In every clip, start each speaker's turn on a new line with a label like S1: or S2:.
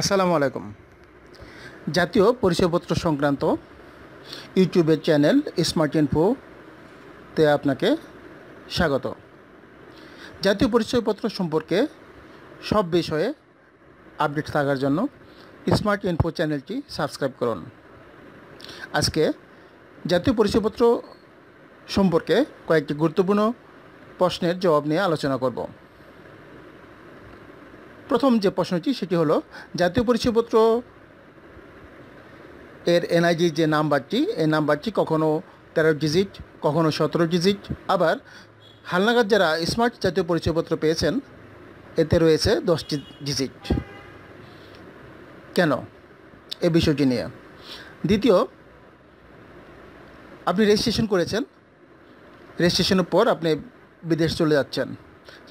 S1: আসসালামু আলাইকুম জাতীয় পরিচয়পত্র সংক্রান্ত ইউটিউবের চ্যানেল স্মার্ট তে আপনাকে স্বাগত জাতীয় পরিচয়পত্র সম্পর্কে সব বিষয়ে আপডেট থাকার জন্য স্মার্ট ইনফো চ্যানেলটি সাবস্ক্রাইব করুন আজকে জাতীয় পরিচয়পত্র সম্পর্কে কয়েকটি গুরুত্বপূর্ণ প্রশ্নের জবাব নিয়ে আলোচনা করব প্রথম যে প্রশ্নটি সেটি হলো জাতীয় পরিচয়পত্র এর এনআইজির যে নাম্বারটি এই নাম্বারটি কখনও তেরো ডিজিট কখনও সতেরো ডিজিট আবার হালনাগাদ যারা স্মার্ট জাতীয় পরিচয়পত্র পেয়েছেন এতে রয়েছে দশটি ডিজিট কেন এ বিষয়টি নিয়ে দ্বিতীয় আপনি রেজিস্ট্রেশন করেছেন রেজিস্ট্রেশনের পর আপনি বিদেশ চলে যাচ্ছেন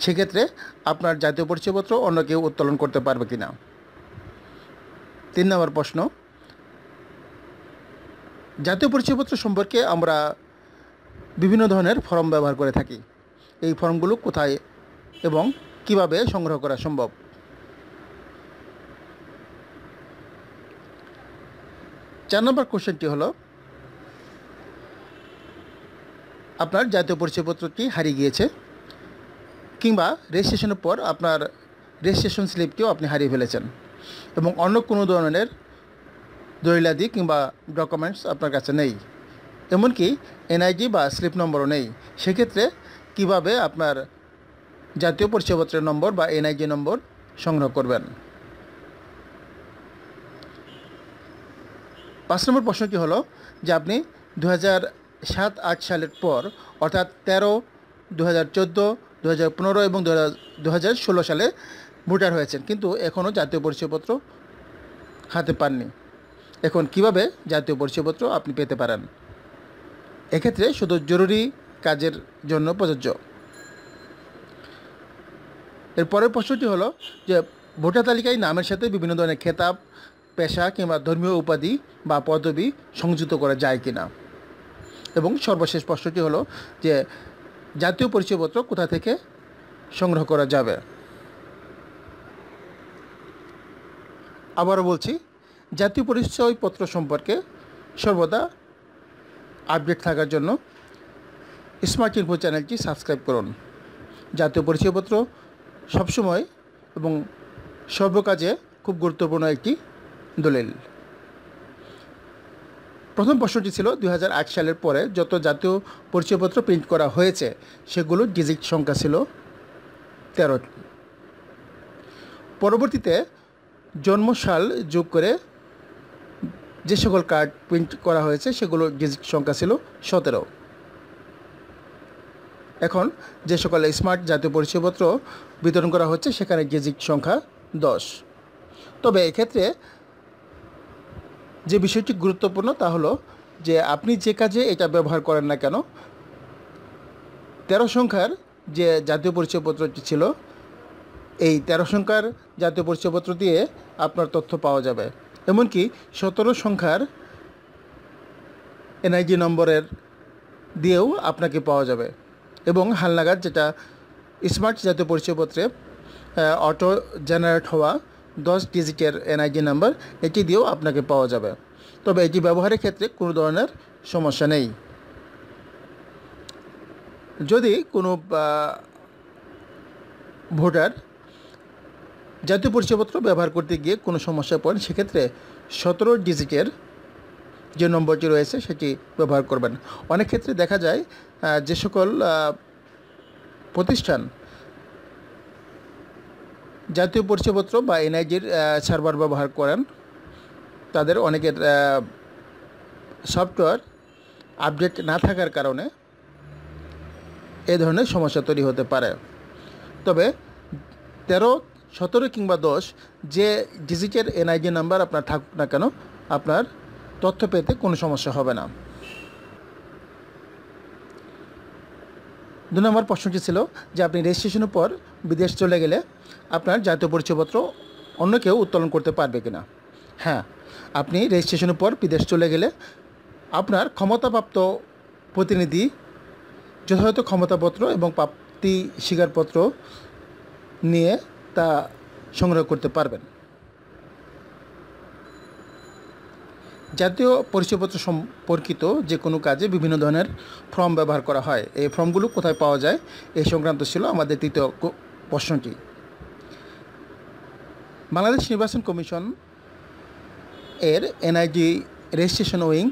S1: সেক্ষেত্রে আপনার জাতীয় পরিচয়পত্র অন্য কেউ উত্তোলন করতে পারবে কি না তিন নম্বর প্রশ্ন জাতীয় পরিচয়পত্র সম্পর্কে আমরা বিভিন্ন ধরনের ফর্ম ব্যবহার করে থাকি এই ফর্মগুলো কোথায় এবং কিভাবে সংগ্রহ করা সম্ভব চার নম্বর কোশ্চেনটি হল আপনার জাতীয় পরিচয়পত্রটি হারিয়ে গিয়েছে কিংবা রেজিস্ট্রেশনের পর আপনার রেজিস্ট্রেশন স্লিপটিও আপনি হারিয়ে ফেলেছেন এবং অন্য কোনো ধরনের দলিলাদি কিংবা ডকুমেন্টস আপনার কাছে নেই এমনকি এনআইডি বা স্লিপ নম্বরও নেই সেক্ষেত্রে কিভাবে আপনার জাতীয় পরিচয়পত্রের নম্বর বা এনআইডি নম্বর সংগ্রহ করবেন পাঁচ নম্বর প্রশ্নটি হলো যে আপনি দু সাত আট সালের পর অর্থাৎ তেরো দু হাজার চোদ্দো দু এবং দু সালে ভোটার হয়েছেন কিন্তু এখনও জাতীয় পরিচয়পত্র হাতে পাননি এখন কিভাবে জাতীয় পরিচয়পত্র আপনি পেতে পারেন এক্ষেত্রে শুধু জরুরি কাজের জন্য প্রযোজ্য এর পরের প্রশ্নটি হলো যে ভোটার তালিকায় নামের সাথে বিভিন্ন ধরনের খেতাব পেশা কিংবা ধর্মীয় উপাধি বা পদবি সংযুক্ত করা যায় কি না এবং সর্বশেষ প্রশ্নটি হলো যে জাতীয় পরিচয়পত্র কোথা থেকে সংগ্রহ করা যাবে আবারও বলছি জাতীয় পরিচয়পত্র সম্পর্কে সর্বদা আপডেট থাকার জন্য স্মার্ট ইনফো চ্যানেলটি সাবস্ক্রাইব করুন জাতীয় পরিচয়পত্র সবসময় এবং সর্বকাজে খুব গুরুত্বপূর্ণ একটি দলিল প্রথম প্রশ্নটি ছিল দুই সালের পরে যত জাতীয় পরিচয়পত্র প্রিন্ট করা হয়েছে সেগুলোর ডিজিট সংখ্যা ছিল তেরোটি পরবর্তীতে জন্মসাল যোগ করে যে সকল কার্ড প্রিন্ট করা হয়েছে সেগুলোর ডিজিট সংখ্যা ছিল সতেরো এখন যে সকল স্মার্ট জাতীয় পরিচয়পত্র বিতরণ করা হচ্ছে সেখানে ডিজিট সংখ্যা দশ তবে এক্ষেত্রে যে বিষয়টি গুরুত্বপূর্ণ তা হলো যে আপনি যে কাজে এটা ব্যবহার করেন না কেন তেরো সংখ্যার যে জাতীয় পরিচয়পত্রটি ছিল এই তেরো সংখ্যার জাতীয় পরিচয়পত্র দিয়ে আপনার তথ্য পাওয়া যাবে এমনকি সতেরো সংখ্যার এনআইজি নম্বরের দিয়েও আপনাকে পাওয়া যাবে এবং হালনাগাদ যেটা স্মার্ট জাতীয় পরিচয়পত্রে অটো জেনারেট হওয়া দশ ডিজিটের এনআইডি নাম্বার এটি দিয়েও আপনাকে পাওয়া যাবে তবে এটি ব্যবহারের ক্ষেত্রে কোনো ধরনের সমস্যা নেই যদি কোনো ভোটার জাতীয় পরিচয়পত্র ব্যবহার করতে গিয়ে কোনো সমস্যা পড়েন সেক্ষেত্রে সতেরো ডিজিটের যে নম্বরটি রয়েছে সেটি ব্যবহার করবেন অনেক ক্ষেত্রে দেখা যায় যে সকল প্রতিষ্ঠান জাতীয় পরিচয়পত্র বা এনআইজির সার্ভার ব্যবহার করেন তাদের অনেকের সফটওয়্যার আপডেট না থাকার কারণে এ ধরনের সমস্যা তৈরি হতে পারে তবে তেরো সতেরো কিংবা দশ যে ডিজিটের এনআইজি নাম্বার আপনার থাকুক না কেন আপনার তথ্য পেতে কোনো সমস্যা হবে না দু নম্বর প্রশ্নটি ছিল যে আপনি রেজিস্ট্রেশনের পর বিদেশ চলে গেলে আপনার জাতীয় পরিচয়পত্র অন্য কেউ উত্তোলন করতে পারবে কিনা হ্যাঁ আপনি রেজিস্ট্রেশনের পর বিদেশ চলে গেলে আপনার ক্ষমতাপ্রাপ্ত প্রতিনিধি যথাযথ ক্ষমতাপত্র এবং প্রাপ্তি স্বীকারপত্র নিয়ে তা সংগ্রহ করতে পারবেন জাতীয় পরিচয়পত্র সম্পর্কিত যে কোনো কাজে বিভিন্ন ধরনের ফর্ম ব্যবহার করা হয় এই ফর্মগুলো কোথায় পাওয়া যায় এই সংক্রান্ত ছিল আমাদের তৃতীয় প্রশ্নটি বাংলাদেশ নির্বাচন কমিশন এর এনআইজি রেজিস্ট্রেশন উইং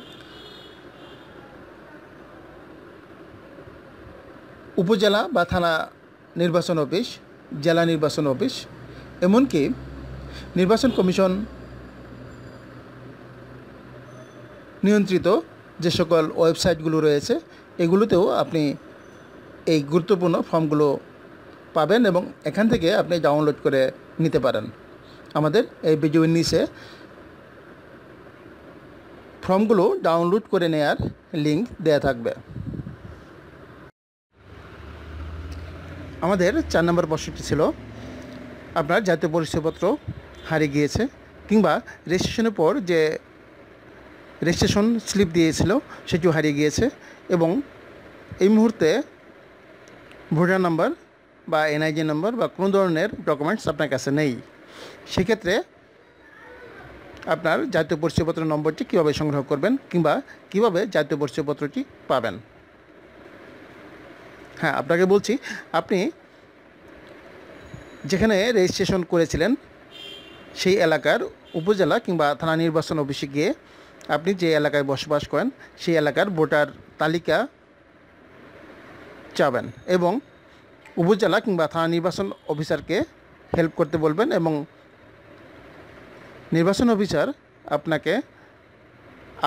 S1: উপজেলা বা থানা নির্বাচন অফিস জেলা নির্বাচন অফিস এমনকি নির্বাচন কমিশন নিয়ন্ত্রিত যে সকল ওয়েবসাইটগুলো রয়েছে এগুলোতেও আপনি এই গুরুত্বপূর্ণ ফর্মগুলো পাবেন এবং এখান থেকে আপনি ডাউনলোড করে নিতে পারেন আমাদের এই ভিডিও নিচে ফর্মগুলো ডাউনলোড করে নেয়ার লিঙ্ক দেয়া থাকবে আমাদের চার নম্বর প্রশ্নটি ছিল আপনার জাতীয় পরিচয়পত্র হারিয়ে গিয়েছে কিংবা রেজিস্ট্রেশনের পর যে রেজিস্ট্রেশন স্লিপ দিয়েছিল সেটিও হারিয়ে গিয়েছে এবং এই মুহূর্তে ভোটার নাম্বার বা এনআইজি নাম্বার বা কোনো ধরনের ডকুমেন্টস আপনার কাছে নেই সেক্ষেত্রে আপনার জাতীয় পরিচয়পত্র নম্বরটি কীভাবে সংগ্রহ করবেন কিংবা কিভাবে জাতীয় পরিচয়পত্রটি পাবেন হ্যাঁ আপনাকে বলছি আপনি যেখানে রেজিস্ট্রেশন করেছিলেন সেই এলাকার উপজেলা কিংবা থানা নির্বাচন অফিসে গিয়ে আপনি যে এলাকায় বসবাস করেন সেই এলাকার ভোটার তালিকা চাবেন এবং উপজেলা কিংবা থানা নির্বাচন অফিসারকে হেল্প করতে বলবেন এবং নির্বাচন অফিসার আপনাকে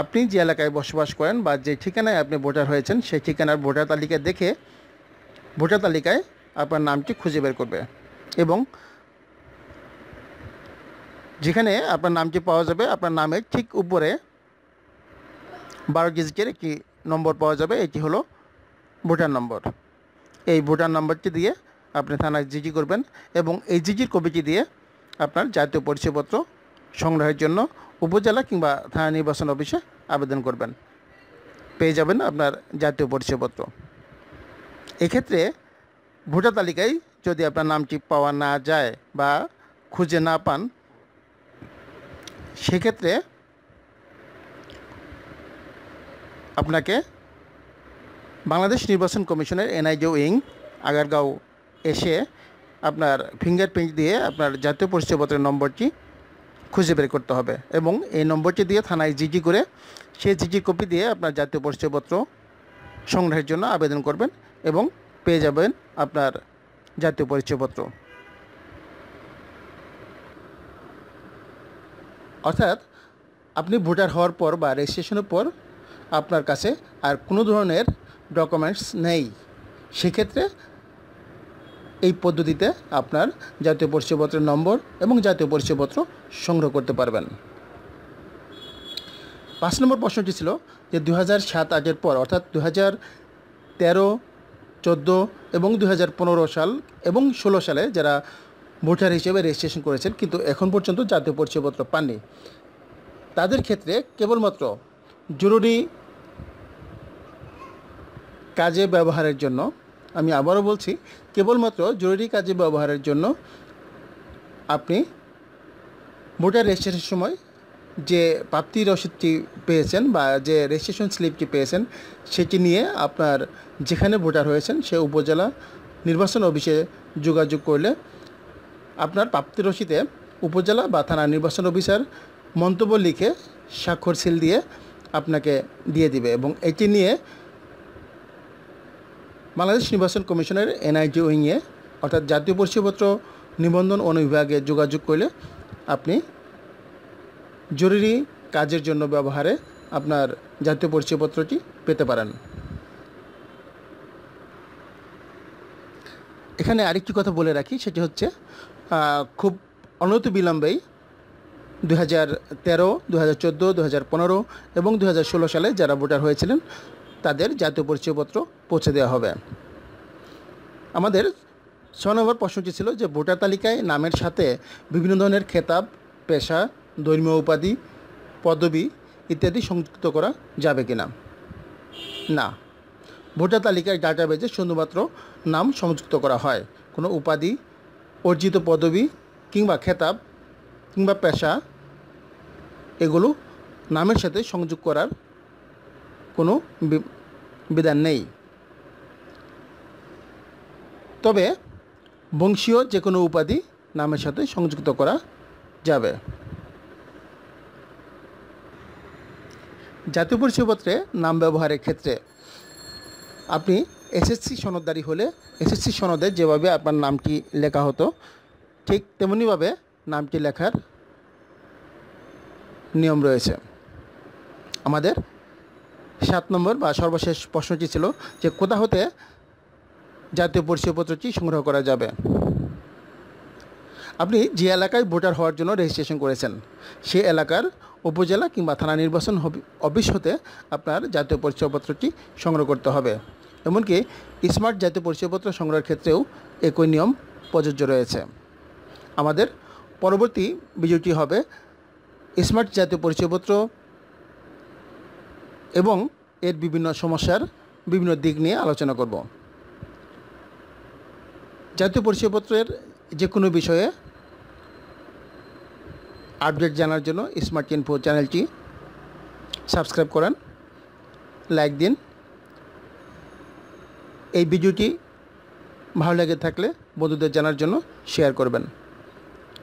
S1: আপনি যে এলাকায় বসবাস করেন বা যে ঠিকানায় আপনি ভোটার হয়েছেন সেই ঠিকানার ভোটার তালিকা দেখে ভোটার তালিকায় আপনার নামটি খুঁজে বের করবে এবং যেখানে আপনার নামটি পাওয়া যাবে আপনার নামের ঠিক উপরে বারো ডিজিটের একটি নম্বর পাওয়া যাবে এটি হলো ভোটার নম্বর এই ভোটার নম্বরটি দিয়ে আপনি থানায় জিডি করবেন এবং এই জিডির কপিটি দিয়ে আপনার জাতীয় পরিচয়পত্র সংগ্রহের জন্য উপজেলা কিংবা থানা নির্বাচন অফিসে আবেদন করবেন পেয়ে যাবেন আপনার জাতীয় পরিচয়পত্র এক্ষেত্রে ভোটার তালিকায় যদি আপনার নামটি পাওয়া না যায় বা খুঁজে না পান সেক্ষেত্রে আপনাকে বাংলাদেশ নির্বাচন কমিশনের এনআইজি উইং আগারগাঁও এসে আপনার ফিঙ্গারপ্রিন্ট দিয়ে আপনার জাতীয় পরিচয়পত্রের নম্বরটি খুঁজে বের করতে হবে এবং এই নম্বরটি দিয়ে থানায় জিজি করে সেই জিজি কপি দিয়ে আপনার জাতীয় পরিচয়পত্র সংগ্রহের জন্য আবেদন করবেন এবং পেয়ে যাবেন আপনার জাতীয় পরিচয়পত্র অর্থাৎ আপনি ভোটার হওয়ার পর বা রেজিস্ট্রেশনের পর আপনার কাছে আর কোনো ধরনের ডকুমেন্টস নেই সেক্ষেত্রে এই পদ্ধতিতে আপনার জাতীয় পরিচয়পত্রের নম্বর এবং জাতীয় পরিচয়পত্র সংগ্রহ করতে পারবেন পাঁচ নম্বর প্রশ্নটি ছিল যে দু সাত আগের পর অর্থাৎ দু হাজার তেরো চোদ্দো এবং দু সাল এবং ষোলো সালে যারা ভোটার হিসেবে রেজিস্ট্রেশন করেছেন কিন্তু এখন পর্যন্ত জাতীয় পরিচয়পত্র পাননি তাদের ক্ষেত্রে কেবলমাত্র জরুরি কাজে ব্যবহারের জন্য আমি আবারও বলছি কেবলমাত্র জরুরি কাজে ব্যবহারের জন্য আপনি ভোটার রেজিস্ট্রেশনের সময় যে প্রাপ্তি রসিদটি পেয়েছেন বা যে রেজিস্ট্রেশন স্লিপটি পেয়েছেন সেটি নিয়ে আপনার যেখানে ভোটার হয়েছেন সে উপজেলা নির্বাচন অফিসে যোগাযোগ করলে আপনার প্রাপ্তি রসিদে উপজেলা বা থানা নির্বাচন অফিসার মন্তব্য লিখে স্বাক্ষর সিল দিয়ে আপনাকে দিয়ে দিবে এবং এটি নিয়ে বাংলাদেশ নির্বাচন কমিশনের এনআইজি উইংয়ে অর্থাৎ জাতীয় পরিচয়পত্র নিবন্ধন অনুবিভাগে যোগাযোগ করলে আপনি জরুরি কাজের জন্য ব্যবহারে আপনার জাতীয় পরিচয়পত্রটি পেতে পারেন এখানে আরেকটি কথা বলে রাখি সেটি হচ্ছে খুব অনত বিলম্বেই দু হাজার তেরো দু হাজার চোদ্দো দু হাজার পনেরো এবং দু হাজার ষোলো সালে যারা ভোটার হয়েছিলেন তাদের জাতীয় পরিচয়পত্র পৌঁছে দেওয়া হবে আমাদের ছয় নম্বর প্রশ্নটি ছিল যে ভোটার তালিকায় নামের সাথে বিভিন্ন ধরনের খেতাব পেশা ধর্মীয় উপাধি পদবি ইত্যাদি সংযুক্ত করা যাবে কি না না ভোটার তালিকায় ডাটাবেজে শুধুমাত্র নাম সংযুক্ত করা হয় কোনো উপাধি অর্জিত পদবি কিংবা খেতাব কিংবা পেশা এগুলো নামের সাথে সংযোগ করার কোনো বিধান নেই তবে বংশীয় যে কোনো উপাধি নামের সাথে সংযুক্ত করা যাবে জাতীয় পরিচয়পত্রে নাম ব্যবহারের ক্ষেত্রে আপনি এসএসসি সনদদারি হলে এসএসসি সনদে যেভাবে আপনার নামটি লেখা হতো ঠিক তেমনিভাবে নামটি লেখার নিয়ম রয়েছে আমাদের সাত নম্বর বা সর্বশেষ প্রশ্নটি ছিল যে কোথা হতে জাতীয় পরিচয়পত্রটি সংগ্রহ করা যাবে আপনি যে এলাকায় ভোটার হওয়ার জন্য রেজিস্ট্রেশন করেছেন সে এলাকার উপজেলা কিংবা থানা নির্বাচন অফিস হতে আপনার জাতীয় পরিচয়পত্রটি সংগ্রহ করতে হবে এমনকি স্মার্ট জাতীয় পরিচয়পত্র সংগ্রহের ক্ষেত্রেও একই নিয়ম প্রযোজ্য রয়েছে আমাদের পরবর্তী বিজয়টি হবে স্মার্ট জাতীয় পরিচয়পত্র এবং এর বিভিন্ন সমস্যার বিভিন্ন দিক নিয়ে আলোচনা করব জাতীয় পরিচয়পত্রের যে কোনো বিষয়ে আপডেট জানার জন্য স্মার্ট ইনফো চ্যানেলটি সাবস্ক্রাইব করেন লাইক দিন এই ভিডিওটি ভালো লেগে থাকলে বন্ধুদের জানার জন্য শেয়ার করবেন